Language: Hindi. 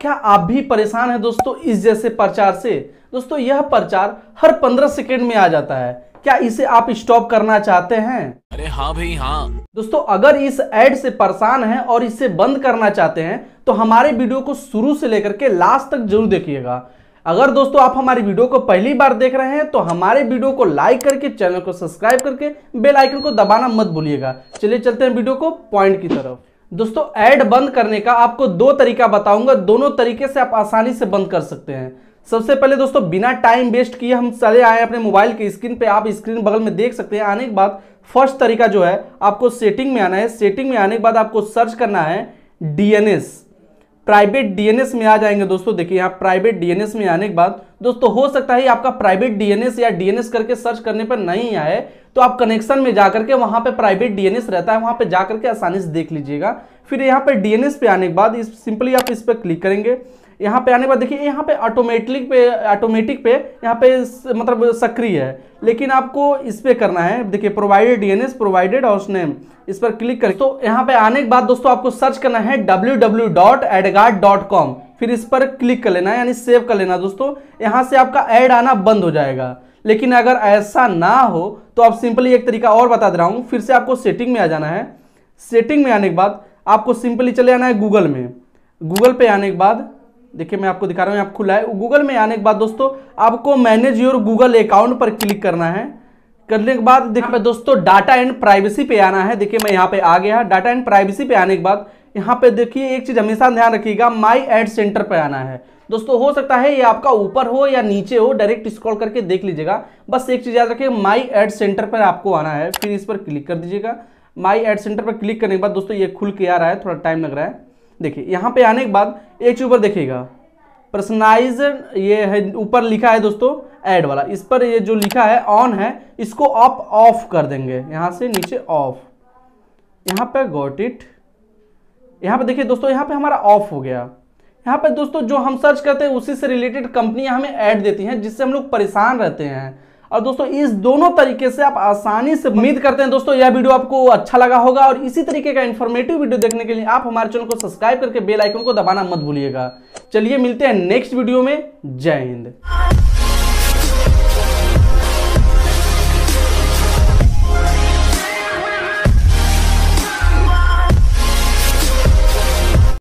क्या आप भी परेशान हैं दोस्तों इस जैसे प्रचार से दोस्तों यह प्रचार हर पंद्रह सेकेंड में आ जाता है क्या इसे आप स्टॉप करना चाहते हैं अरे हाँ भाई हाँ दोस्तों अगर इस एड से परेशान हैं और इसे बंद करना चाहते हैं तो हमारे वीडियो को शुरू से लेकर के लास्ट तक जरूर देखिएगा अगर दोस्तों आप हमारी वीडियो को पहली बार देख रहे हैं तो हमारे वीडियो को लाइक करके चैनल को सब्सक्राइब करके बेल आइकन को दबाना मत भूलिएगा चलिए चलते हैं वीडियो को पॉइंट की तरफ दोस्तों ऐड बंद करने का आपको दो तरीका बताऊंगा दोनों तरीके से आप आसानी से बंद कर सकते हैं सबसे पहले दोस्तों बिना टाइम वेस्ट किए हम चले आए अपने मोबाइल की स्क्रीन पे आप स्क्रीन बगल में देख सकते हैं आने के बाद फर्स्ट तरीका जो है आपको सेटिंग में आना है सेटिंग में आने के बाद आपको सर्च करना है डीएनएस प्राइवेट डीएनएस में आ जाएंगे दोस्तों देखिए यहाँ प्राइवेट डीएनएस में आने के बाद दोस्तों हो सकता है आपका प्राइवेट डीएनएस या डीएनएस करके सर्च करने पर नहीं आए तो आप कनेक्शन में जाकर के वहां पे प्राइवेट डीएनएस रहता है वहां पे जाकर के आसानी से देख लीजिएगा फिर यहाँ पे डीएनएस पे आने के बाद इस सिंपली आप इस पर क्लिक करेंगे यहाँ पे आने के बाद देखिए यहाँ पे ऑटोमेटिक पे ऑटोमेटिक पे यहाँ पे मतलब सक्रिय है लेकिन आपको इस पर करना है देखिए प्रोवाइडेड डीएनएस प्रोवाइडेड और नेम इस पर क्लिक करें तो यहाँ पे आने के बाद दोस्तों आपको सर्च करना है कॉम फिर इस पर क्लिक कर लेना यानी सेव कर लेना दोस्तों यहाँ से आपका ऐड आना बंद हो जाएगा लेकिन अगर ऐसा ना हो तो आप सिंपली एक तरीका और बता दे रहा हूँ फिर से आपको सेटिंग में आ जाना है सेटिंग में आने के बाद आपको सिंपली चले आना है गूगल में गूगल पे आने के बाद देखिए मैं आपको दिखा रहा हूँ आप खुला है गूगल में आने के बाद दोस्तों आपको मैनेज योर गूगल अकाउंट पर क्लिक करना है करने के बाद देखिए दोस्तों डाटा एंड प्राइवेसी पे आना है देखिए मैं यहाँ पे आ गया डाटा एंड प्राइवेसी पे आने के बाद यहाँ पे देखिए एक चीज़ हमेशा ध्यान रखिएगा माई एड सेंटर पे आना है दोस्तों हो सकता है ये आपका ऊपर हो या नीचे हो डायरेक्ट स्क्रॉल करके देख लीजिएगा बस एक चीज़ याद रखिए माई एड सेंटर पर आपको आना है फिर इस पर क्लिक कर दीजिएगा माई एड सेंटर पर क्लिक करने के बाद दोस्तों ये खुल के आ रहा है थोड़ा टाइम लग रहा है देखिए यहाँ पे आने के बाद एक चीज ऊपर देखिएगा पर्सनलाइज ये है ऊपर लिखा है दोस्तों ऐड वाला इस पर ये जो लिखा है ऑन है इसको आप ऑफ कर देंगे यहाँ से नीचे ऑफ यहाँ पे गॉट इट यहाँ पे देखिए दोस्तों यहाँ पे हमारा ऑफ हो गया यहाँ पे दोस्तों जो हम सर्च करते हैं उसी से रिलेटेड कंपनियाँ हमें ऐड देती हैं जिससे हम लोग परेशान रहते हैं और दोस्तों इस दोनों तरीके से आप आसानी से उम्मीद करते हैं दोस्तों यह वीडियो आपको अच्छा लगा होगा और इसी तरीके का इन्फॉर्मेटिव वीडियो देखने के लिए आप हमारे चैनल को सब्सक्राइब करके बेल आइकन को दबाना मत भूलिएगा चलिए मिलते हैं नेक्स्ट वीडियो में जय हिंद